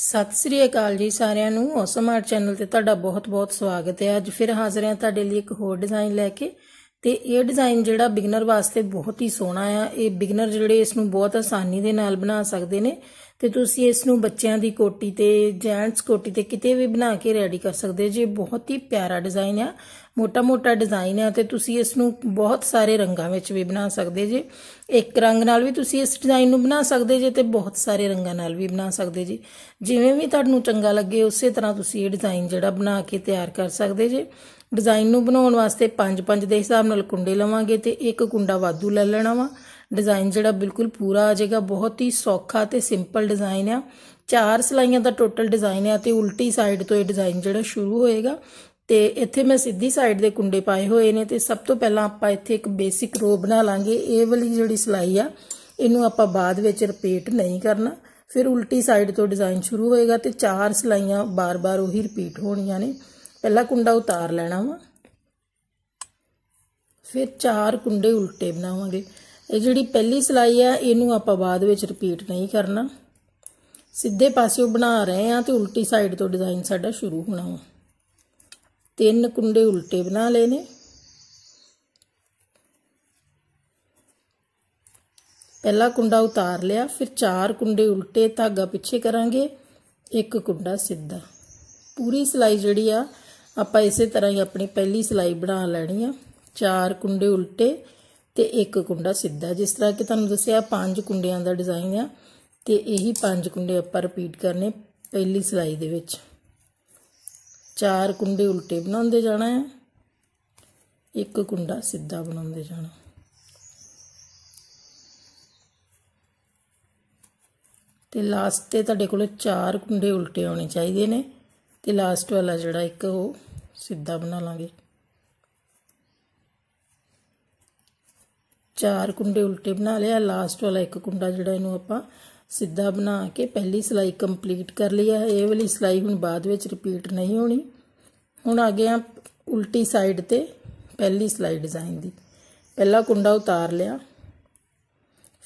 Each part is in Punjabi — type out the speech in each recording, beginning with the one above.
ਸਤਿ ਸ੍ਰੀ ਅਕਾਲ ਜੀ ਸਾਰਿਆਂ ਨੂੰ ਔਸਮ ਚੈਨਲ ਤੇ ਤੁਹਾਡਾ ਬਹੁਤ-ਬਹੁਤ ਸਵਾਗਤ ਹੈ ਅੱਜ ਫਿਰ ਹਾਜ਼ਰ ਹਾਂ ਤੁਹਾਡੇ ਲਈ ਇੱਕ ਹੋਰ ਡਿਜ਼ਾਈਨ ਲੈ ਕੇ ਤੇ ਇਹ ਡਿਜ਼ਾਈਨ ਜਿਹੜਾ ਬਿਗਨਰ ਵਾਸਤੇ ਬਹੁਤ ਹੀ ਸੋਹਣਾ ਆ ਇਹ ਬਿਗਨਰ ਜਿਹੜੇ ਇਸ ਨੂੰ ਬਹੁਤ ਆਸਾਨੀ ਦੇ ਨਾਲ ਬਣਾ ਸਕਦੇ ਨੇ ਤੇ ਤੁਸੀਂ ਇਸ ਨੂੰ ਬੱਚਿਆਂ ਦੀ ਕੋਟੀ ਤੇ ਜੈਂਟਸ ਕੋਟੀ ਤੇ ਕਿਤੇ ਵੀ ਬਣਾ ਕੇ ਰੈਡੀ ਕਰ ਸਕਦੇ ਜੇ ਬਹੁਤ ਹੀ ਪਿਆਰਾ ਡਿਜ਼ਾਈਨ ਆ ਮੋਟਾ-ਮੋਟਾ ਡਿਜ਼ਾਈਨ ਹੈ ਤੇ ਤੁਸੀਂ ਇਸ ਨੂੰ ਬਹੁਤ ਸਾਰੇ ਰੰਗਾਂ ਵਿੱਚ ਵੀ ਬਣਾ ਸਕਦੇ ਜੇ ਇੱਕ ਰੰਗ ਨਾਲ ਵੀ ਤੁਸੀਂ ਇਸ ਡਿਜ਼ਾਈਨ ਨੂੰ ਬਣਾ ਸਕਦੇ ਜੇ ਤੇ ਬਹੁਤ ਸਾਰੇ ਰੰਗਾਂ ਨਾਲ ਵੀ ਬਣਾ ਸਕਦੇ ਜੀ ਜਿਵੇਂ ਵੀ ਤੁਹਾਨੂੰ ਚੰਗਾ ਲੱਗੇ ਉਸੇ ਤਰ੍ਹਾਂ ਤੁਸੀਂ ਇਹ ਡਿਜ਼ਾਈਨ ਜਿਹੜਾ ਬਣਾ ਕੇ ਤਿਆਰ ਕਰ ਸਕਦੇ ਜੇ ਡਿਜ਼ਾਈਨ ਨੂੰ ਬਣਾਉਣ ਵਾਸਤੇ 5-5 ਦੇ ਹਿਸਾਬ ਨਾਲ ਕੁੰਡੇ ਲਵਾਂਗੇ ਤੇ ਇੱਕ ਕੁੰਡਾ ਵਾਧੂ ਲੈ ਲੈਣਾ ਵਾ ਡਿਜ਼ਾਈਨ ਜਿਹੜਾ ਬਿਲਕੁਲ ਪੂਰਾ ਆ ਜਾਏਗਾ ਬਹੁਤ ਹੀ ਸੌਖਾ ਤੇ ਸਿੰਪਲ ਡਿਜ਼ਾਈਨ ਆ ਚਾਰ ਸਲਾਈਆਂ ਦਾ ਟੋਟਲ ਡਿਜ਼ਾਈਨ ਹੈ ਤੇ ਉਲਟੀ ਸਾਈਡ ਤੋਂ ਇਹ ਡਿਜ਼ਾਈਨ ਜਿਹੜਾ ਸ਼ੁਰੂ ਹੋਏਗਾ ਤੇ ਇੱਥੇ ਮੈਂ ਸਿੱਧੀ ਸਾਈਡ ਦੇ ਕੁੰਡੇ ਪਾਏ ਹੋਏ ਨੇ ਤੇ ਸਭ ਤੋਂ ਪਹਿਲਾਂ ਆਪਾਂ ਇੱਥੇ ਇੱਕ ਬੇਸਿਕ ਰੋ ਬਣਾ ਲਾਂਗੇ ਇਹ ਵਾਲੀ ਜਿਹੜੀ ਸਲਾਈ ਆ ਇਹਨੂੰ ਆਪਾਂ ਬਾਅਦ ਵਿੱਚ ਰਿਪੀਟ ਨਹੀਂ ਕਰਨਾ ਫਿਰ ਉਲਟੀ ਸਾਈਡ ਤੋਂ ਡਿਜ਼ਾਈਨ ਸ਼ੁਰੂ ਹੋਏਗਾ ਤੇ ਚਾਰ ਸਲਾਈਆਂ ਬਾਰ-ਬਾਰ ਉਹੀ ਰਿਪੀਟ ਹੋਣੀਆਂ ਨੇ ਪਹਿਲਾ ਕੁੰਡਾ ਉਤਾਰ ਲੈਣਾ ਵਾ ਫਿਰ ਚਾਰ ਕੁੰਡੇ ਉਲਟੇ ਬਣਾਵਾਂਗੇ ਇਹ ਜਿਹੜੀ ਪਹਿਲੀ ਸਲਾਈ ਆ ਇਹਨੂੰ ਆਪਾਂ ਬਾਅਦ ਵਿੱਚ ਰਿਪੀਟ ਨਹੀਂ ਕਰਨਾ ਸਿੱਧੇ ਪਾਸਿਓਂ ਬਣਾ ਰਹੇ ਆ ਤੇ ਉਲਟੀ ਸਾਈਡ ਤੋਂ ਡਿਜ਼ਾਈਨ ਸਾਡਾ ਸ਼ੁਰੂ ਹੋਣਾ ਵਾ ਤਿੰਨ ਕੁੰਡੇ ਉਲਟੇ ਬਣਾ ਲਏ ਨੇ ਪਹਿਲਾ ਕੁੰਡਾ ਉਤਾਰ ਲਿਆ ਫਿਰ ਚਾਰ ਕੁੰਡੇ ਉਲਟੇ ਧਾਗਾ ਪਿੱਛੇ ਕਰਾਂਗੇ ਇੱਕ ਕੁੰਡਾ ਸਿੱਧਾ ਪੂਰੀ ਸਲਾਈ ਜਿਹੜੀ ਆ ਆਪਾਂ ਇਸੇ ਤਰ੍ਹਾਂ ਹੀ ਆਪਣੀ ਪਹਿਲੀ ਸਲਾਈ ਬਣਾ ਲੈਣੀ ਆ ਚਾਰ ਕੁੰਡੇ ਉਲਟੇ ਤੇ ਇੱਕ ਕੁੰਡਾ ਸਿੱਧਾ ਜਿਸ ਤਰ੍ਹਾਂ ਕਿ ਤੁਹਾਨੂੰ ਦੱਸਿਆ ਪੰਜ ਕੁੰਡਿਆਂ ਦਾ ਡਿਜ਼ਾਈਨ ਆ ਤੇ ਇਹੀ ਪੰਜ ਕੁੰਡੇ ਆਪਾਂ ਰਿਪੀਟ ਕਰਨੇ ਪਹਿਲੀ ਸਲਾਈ ਦੇ ਵਿੱਚ ਚਾਰ ਕੁੰਡੇ ਉਲਟੇ ਬਣਾਉਂਦੇ ਜਾਣਾ ਹੈ ਇੱਕ ਕੁੰਡਾ ਸਿੱਧਾ ਬਣਾਉਂਦੇ ਜਾਣਾ ਤੇ ਲਾਸਟ ਤੇ ਤੁਹਾਡੇ ਕੋਲ ਚਾਰ ਕੁੰਡੇ ਉਲਟੇ ਆਉਣੇ ਚਾਹੀਦੇ ਨੇ ਤੇ ਲਾਸਟ ਵਾਲਾ ਜਿਹੜਾ ਇੱਕ ਉਹ ਸਿੱਧਾ ਬਣਾ ਲਾਂਗੇ ਚਾਰ ਕੁੰਡੇ ਉਲਟੇ ਬਣਾ ਲਿਆ ਲਾਸਟ ਵਾਲਾ ਇੱਕ ਕੁੰਡਾ ਜਿਹੜਾ ਇਹਨੂੰ ਆਪਾਂ ਸਿੱਧਾ ਬਣਾ ਕੇ ਪਹਿਲੀ ਸਲਾਈ ਕੰਪਲੀਟ ਕਰ ਲਈ ਹੈ ਇਹ ਵਾਲੀ ਸਲਾਈ ਹੁਣ ਬਾਅਦ ਵਿੱਚ ਰਿਪੀਟ ਨਹੀਂ ਹੋਣੀ ਹੁਣ ਆ ਗਏ ਆ ਉਲਟੀ ਸਾਈਡ ਤੇ ਪਹਿਲੀ ਸਲਾਈ ਡਿਜ਼ਾਈਨ ਦੀ ਪਹਿਲਾ ਕੁੰਡਾ ਉਤਾਰ ਲਿਆ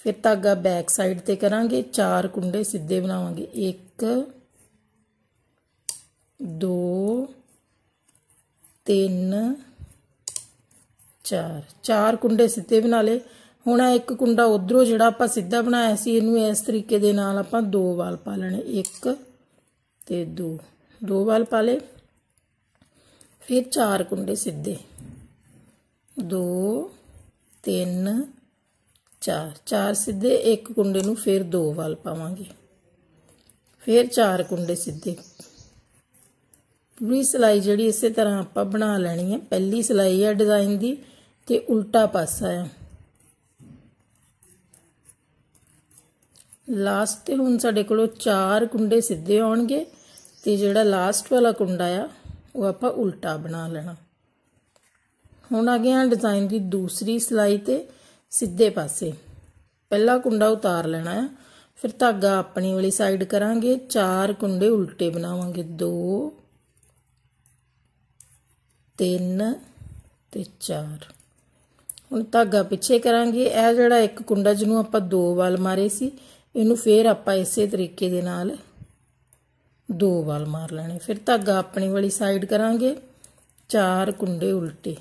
ਫਿਰ ਧਾਗਾ ਬੈਕ ਸਾਈਡ ਤੇ ਕਰਾਂਗੇ ਚਾਰ ਕੁੰਡੇ ਸਿੱਧੇ ਬਣਾਵਾਂਗੇ 1 2 3 4 ਚਾਰ ਕੁੰਡੇ ਸਿੱਧੇ ਬਣਾ ਲਏ ਹੁਣ ਇੱਕ ਕੁੰਡਾ ਉਧਰੋਂ ਜਿਹੜਾ ਆਪਾਂ ਸਿੱਧਾ ਬਣਾਇਆ ਸੀ ਇਹਨੂੰ ਇਸ ਤਰੀਕੇ ਦੇ ਨਾਲ ਆਪਾਂ ਦੋ ਵਾਲ ਪਾ ਲੈਣੇ ਇੱਕ ਤੇ ਦੋ ਦੋ ਵਾਲ ਪਾ ਲੇ ਫਿਰ ਚਾਰ ਕੁੰਡੇ ਸਿੱਧੇ ਦੋ ਤਿੰਨ ਚਾਰ ਚਾਰ ਸਿੱਧੇ ਇੱਕ ਕੁੰਡੇ ਨੂੰ ਫਿਰ ਦੋ ਵਾਲ ਪਾਵਾਂਗੇ ਫਿਰ ਚਾਰ ਕੁੰਡੇ ਸਿੱਧੇ ਪੂਰੀ ਸਲਾਈ ਜਿਹੜੀ ਇਸੇ ਤਰ੍ਹਾਂ ਆਪਾਂ ਬਣਾ ਲੈਣੀ ਹੈ ਪਹਿਲੀ ਸਲਾਈ ਹੈ ਡਿਜ਼ਾਈਨ ਦੀ ਤੇ ਉਲਟਾ ਪਾਸਾ ਹੈ ਲਾਸਟ ਤੇ ਹੁਣ ਸਾਡੇ ਕੋਲੋਂ ਚਾਰ ਕੁੰਡੇ ਸਿੱਧੇ ਆਉਣਗੇ ਤੇ ਜਿਹੜਾ ਲਾਸਟ ਵਾਲਾ ਕੁੰਡਾ ਆ ਉਹ ਆਪਾਂ ਉਲਟਾ ਬਣਾ ਲੈਣਾ ਹੁਣ ਆ ਗਏ ਆ ਡਿਜ਼ਾਈਨ ਦੀ ਦੂਸਰੀ ਸਲਾਈ ਤੇ ਸਿੱਧੇ ਪਾਸੇ ਪਹਿਲਾ ਕੁੰਡਾ ਉਤਾਰ ਲੈਣਾ ਹੈ ਫਿਰ ਧਾਗਾ ਆਪਣੀ ਵਾਲੀ ਸਾਈਡ ਕਰਾਂਗੇ ਚਾਰ ਕੁੰਡੇ ਉਲਟੇ ਬਣਾਵਾਂਗੇ 2 3 ਤੇ 4 ਹੁਣ ਧਾਗਾ ਪਿੱਛੇ ਕਰਾਂਗੇ ਇਹ ਜਿਹੜਾ ਇੱਕ ਕੁੰਡਾ ਜਿਹਨੂੰ ਆਪਾਂ ਦੋ ਵਾਲ ਮਾਰੇ ਸੀ ਇਹਨੂੰ ਫੇਰ ਆਪਾਂ ਇਸੇ ਤਰੀਕੇ ਦੇ ਨਾਲ ਦੋ ਵਾਲ ਮਾਰ ਲੈਣੇ ਫਿਰ ਧਾਗਾ ਆਪਣੀ ਵਾਲੀ ਸਾਈਡ ਕਰਾਂਗੇ ਚਾਰ ਕੁੰਡੇ ਉਲਟੇ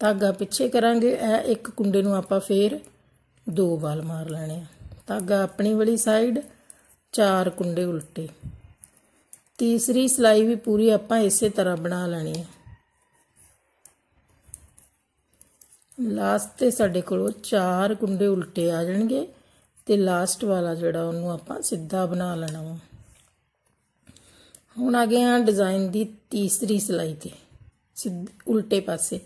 ਧਾਗਾ ਪਿੱਛੇ ਕਰਾਂਗੇ ਇਹ ਇੱਕ ਕੁੰਡੇ ਨੂੰ ਆਪਾਂ ਫੇਰ ਦੋ ਵਾਲ ਮਾਰ ਲੈਣੇ ਆ ਧਾਗਾ ਆਪਣੀ ਵਾਲੀ ਸਾਈਡ ਚਾਰ ਕੁੰਡੇ ਉਲਟੇ ਤੀਸਰੀ ਸਲਾਈ ਵੀ ਪੂਰੀ ਆਪਾਂ ਇਸੇ ਤਰ੍ਹਾਂ ਬਣਾ ਲੈਣੀ ਹੈ ਲਾਸਟ ਤੇ ਸਾਡੇ ਕੋਲ ਚਾਰ ਗੁੰਡੇ ਉਲਟੇ ਆ ਜਾਣਗੇ ਤੇ ਲਾਸਟ ਵਾਲਾ ਜਿਹੜਾ ਉਹਨੂੰ ਆਪਾਂ ਸਿੱਧਾ ਬਣਾ ਲੈਣਾ ਵਾ ਹੁਣ ਆ ਗਏ ਆ ਡਿਜ਼ਾਈਨ ਦੀ ਤੀਸਰੀ ਸਲਾਈ ਤੇ ਸਿੱਧ ਉਲਟੇ ਪਾਸੇ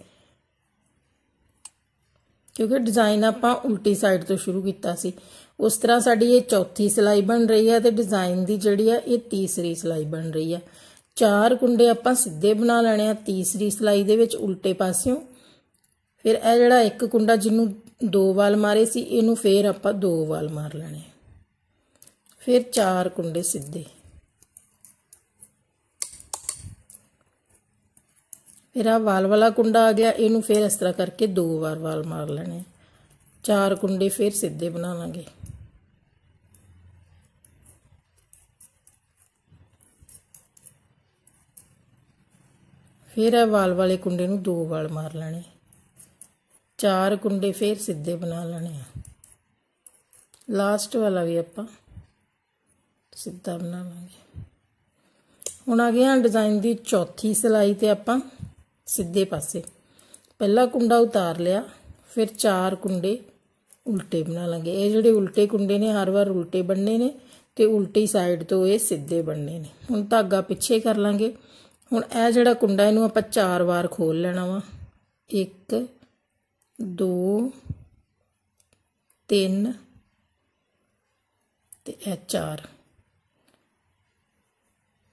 ਕਿਉਂਕਿ ਡਿਜ਼ਾਈਨ ਆਪਾਂ ਉਲਟੀ ਸਾਈਡ ਤੋਂ ਸ਼ੁਰੂ ਕੀਤਾ ਸੀ ਉਸ ਤਰ੍ਹਾਂ ਸਾਡੀ ਇਹ ਚੌਥੀ ਸਲਾਈ ਬਣ ਰਹੀ ਹੈ ਤੇ ਡਿਜ਼ਾਈਨ ਦੀ ਜਿਹੜੀ ਆ ਇਹ ਤੀਸਰੀ ਸਲਾਈ ਬਣ ਰਹੀ ਆ ਚਾਰ ਕੁੰਡੇ ਆਪਾਂ ਸਿੱਧੇ ਬਣਾ ਲੈਣੇ ਆ ਤੀਸਰੀ ਸਲਾਈ ਦੇ ਵਿੱਚ ਉਲਟੇ ਪਾਸਿਓਂ ਫਿਰ ਇਹ ਜਿਹੜਾ ਇੱਕ ਕੁੰਡਾ ਜਿਹਨੂੰ ਦੋ ਵਾਲ ਮਾਰੇ ਸੀ ਇਹਨੂੰ ਫੇਰ ਆਪਾਂ ਦੋ ਵਾਲ ਮਾਰ ਲੈਣੇ ਫਿਰ ਚਾਰ ਕੁੰਡੇ ਸਿੱਧੇ ਫਿਰ ਆ ਵਾਲ ਵਾਲਾ ਕੁੰਡਾ ਆ ਗਿਆ ਇਹਨੂੰ ਫੇਰ ਇਸ ਤਰ੍ਹਾਂ ਕਰਕੇ ਦੋ ਵਾਰ ਵਾਲ ਮਾਰ ਲੈਣੇ ਚਾਰ ਕੁੰਡੇ ਫੇਰ ਸਿੱਧੇ ਬਣਾ ਲਾਂਗੇ ਫਿਰ ਇਹ ਵਾਲ ਵਾਲੇ ਕੁੰਡੇ ਨੂੰ ਦੋ ਵਾਲ ਮਾਰ ਲੈਣੇ ਚਾਰ ਕੁੰਡੇ ਫੇਰ ਸਿੱਧੇ ਬਣਾ ਲੈਣੇ ਆ ਲਾਸਟ ਵਾਲਾ ਵੀ ਆਪਾਂ ਸਿੱਧਾ ਬਣਾ ਲਾਂਗੇ ਹੁਣ ਆ ਗਿਆ ਡਿਜ਼ਾਈਨ ਦੀ ਚੌਥੀ ਸਲਾਈ ਤੇ ਆਪਾਂ ਸਿੱਧੇ ਪਾਸੇ ਪਹਿਲਾ ਕੁੰਡਾ ਉਤਾਰ ਲਿਆ ਫਿਰ ਚਾਰ ਕੁੰਡੇ ਉਲਟੇ ਬਣਾ ਲਾਂਗੇ ਇਹ ਜਿਹੜੇ ਉਲਟੇ ਕੁੰਡੇ ਨੇ ਹਰ ਵਾਰ ਉਲਟੇ ਬਣਨੇ ਨੇ ਤੇ ਉਲਟੀ ਸਾਈਡ ਤੋਂ ਇਹ ਸਿੱਧੇ ਬਣਨੇ ਨੇ ਹੁਣ ਧਾਗਾ ਪਿੱਛੇ ਕਰ ਲਾਂਗੇ ਹੁਣ ਇਹ ਜਿਹੜਾ ਕੁੰਡਾ ਇਹਨੂੰ ਆਪਾਂ ਚਾਰ ਵਾਰ ਖੋਲ ਲੈਣਾ ਵਾ 1 2 3 ਤੇ ਇਹ 4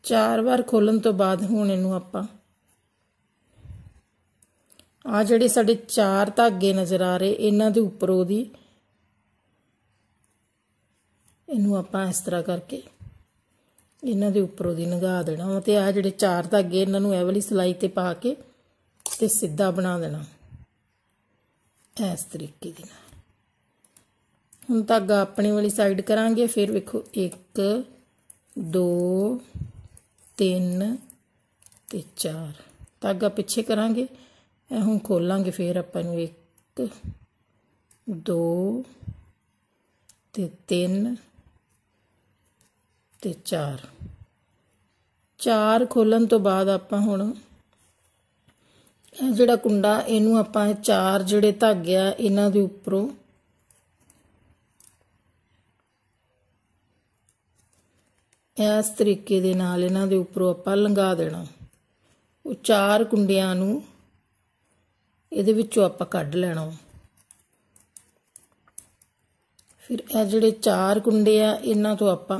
ਚਾਰ ਵਾਰ ਖੋਲਣ ਤੋਂ ਬਾਅਦ ਹੁਣ ਇਹਨੂੰ ਆਪਾਂ ਆ ਜਿਹੜੇ ਸਾਡੇ ਚਾਰ ਧਾਗੇ ਨਜ਼ਰ ਆ ਰਹੇ ਇਹਨਾਂ ਦੇ ਉੱਪਰ ਉਹਦੀ ਇਹਨੂੰ ਆਪਾਂ ਇਸ ਤਰ੍ਹਾਂ ਕਰਕੇ ਇਹਨਾਂ ਦੇ ਉੱਪਰ ਉਹਦੀ ਨਗਾ ਦੇਣਾ ਤੇ ਆ ਜਿਹੜੇ ਚਾਰ ਧਾਗੇ ਇਹਨਾਂ ਨੂੰ ਇਹ ਵਾਲੀ ਸਲਾਈ ਤੇ ਪਾ ਕੇ ਤੇ ਸਿੱਧਾ ਬਣਾ ਦੇਣਾ ਇਸ ਤਰੀਕੇ ਦੇ ਨਾਲ ਹੁਣ ਧਾਗਾ ਆਪਣੀ ਵਾਲੀ ਸਾਈਡ ਕਰਾਂਗੇ ਫਿਰ ਵੇਖੋ 1 2 3 ਤੇ 4 ਧਾਗਾ ਪਿੱਛੇ ਕਰਾਂਗੇ ਇਹ ਹੁਣ ਖੋਲਾਂਗੇ ਫਿਰ ਆਪਾਂ ਨੂੰ 1 2 ਤੇ 3 ਤੇ 4 4 ਖੋਲਣ ਤੋਂ ਬਾਅਦ ਆਪਾਂ ਹੁਣ ਜਿਹੜਾ ਕੁੰਡਾ ਇਹਨੂੰ ਆਪਾਂ ਚਾਰ ਜਿਹੜੇ ਧਾਗੇ ਆ ਇਹਨਾਂ ਦੇ ਉੱਪਰੋਂ ਇਸ ਤਰੀਕੇ ਦੇ ਨਾਲ ਇਹਨਾਂ ਦੇ ਉੱਪਰੋਂ ਆਪਾਂ ਲੰਗਾ ਦੇਣਾ ਉਹ ਚਾਰ ਕੁੰਡਿਆਂ ਨੂੰ ਇਹਦੇ ਵਿੱਚੋਂ ਆਪਾਂ ਕੱਢ ਲੈਣਾ ਫਿਰ ਇਹ ਜਿਹੜੇ ਚਾਰ ਕੁੰਡੇ ਆ ਇਹਨਾਂ ਤੋਂ ਆਪਾਂ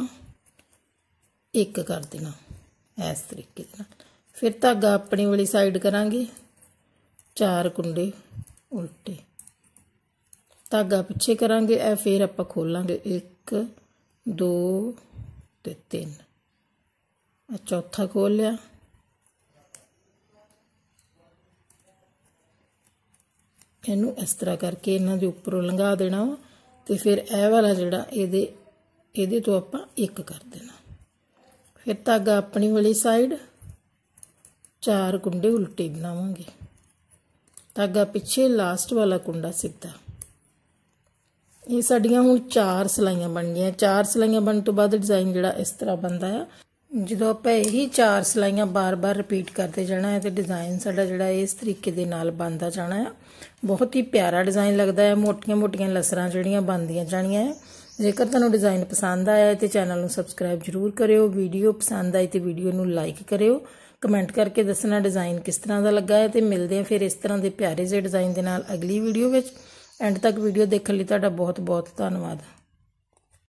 ਇੱਕ ਕਰ ਦੇਣਾ ਇਸ ਤਰੀਕੇ ਦੇ ਨਾਲ ਫਿਰ ਧਾਗਾ ਆਪਣੀ ਵਾਲੀ ਸਾਈਡ ਕਰਾਂਗੇ ਚਾਰ ਕੁੰਡੇ ਉਲਟੇ ਧਾਗਾ ਪਿੱਛੇ ਕਰਾਂਗੇ ਇਹ ਫੇਰ ਆਪਾਂ ਖੋਲਾਂਗੇ 1 2 ਤੇ 3 ਆ ਚੌਥਾ ਖੋਲ ਲਿਆ ਇਹਨੂੰ ਇਸ ਤਰ੍ਹਾਂ ਕਰਕੇ ਇਹਨਾਂ ਦੇ ਉੱਪਰੋਂ ਲੰਘਾ ਦੇਣਾ ਤੇ ਫਿਰ ਇਹ ਵਾਲਾ ਜਿਹੜਾ ਇਹਦੇ ਇਹਦੇ ਤੋਂ ਆਪਾਂ ਇੱਕ ਕਰ ਦੇਣਾ ਫਿਰ ਧਾਗਾ ਆਪਣੀ ਵਾਲੀ ਸਾਈਡ ਚਾਰ ਗੁੰਡੇ ਉਲਟੇ ਬਣਾਵਾਂਗੇ ਧਾਗਾ ਪਿੱਛੇ ਲਾਸਟ ਵਾਲਾ ਕੁੰਡਾ ਸਿੱਧਾ ਇਹ ਸਾਡੀਆਂ ਹੁਣ ਚਾਰ ਸਲਾਈਆਂ ਬਣ ਗਈਆਂ ਚਾਰ ਸਲਾਈਆਂ ਬਣਨ ਤੋਂ ਬਾਅਦ ਡਿਜ਼ਾਈਨ ਜਿਹੜਾ ਇਸ ਤਰ੍ਹਾਂ ਬਣਦਾ ਆ ਜਦੋਂ ਆਪਾਂ ਇਹੀ ਚਾਰ ਸਲਾਈਆਂ ਬਾਰ-ਬਾਰ ਰਿਪੀਟ ਕਰਦੇ ਜਾਣਾ ਹੈ ਤੇ ਡਿਜ਼ਾਈਨ ਸਾਡਾ ਜਿਹੜਾ ਇਸ ਤਰੀਕੇ ਦੇ ਨਾਲ ਬਣਦਾ ਜਾਣਾ ਹੈ ਬਹੁਤ ਹੀ ਪਿਆਰਾ ਡਿਜ਼ਾਈਨ ਲੱਗਦਾ ਹੈ ਮੋਟੀਆਂ-ਮੋਟੀਆਂ ਲਸਰਾਂ ਜਿਹੜੀਆਂ ਬਣਦੀਆਂ ਜਾਣੀਆਂ ਹੈ ਜੇਕਰ ਤੁਹਾਨੂੰ ਡਿਜ਼ਾਈਨ ਪਸੰਦ ਆਇਆ ਤੇ ਚੈਨਲ ਨੂੰ ਸਬਸਕ੍ਰਾਈਬ ਜ਼ਰੂਰ ਕਰਿਓ ਵੀਡੀਓ ਪਸੰਦ ਆਈ ਤੇ ਵੀਡੀਓ ਨੂੰ ਲਾਈਕ ਕਰਿਓ ਕਮੈਂਟ ਕਰਕੇ ਦੱਸਣਾ ਡਿਜ਼ਾਈਨ ਕਿਸ ਤਰ੍ਹਾਂ ਦਾ ਲੱਗਾ ਹੈ ਤੇ ਮਿਲਦੇ ਆ ਫਿਰ ਇਸ ਤਰ੍ਹਾਂ ਦੇ ਪਿਆਰੇ ਜਿਹੇ ਡਿਜ਼ਾਈਨ ਦੇ ਨਾਲ ਅਗਲੀ ਵੀਡੀਓ ਵਿੱਚ ਐਂਡ ਤੱਕ ਵੀਡੀਓ ਦੇਖਣ ਲਈ ਤੁਹਾਡਾ ਬਹੁਤ ਬਹੁਤ ਧੰਨਵਾਦ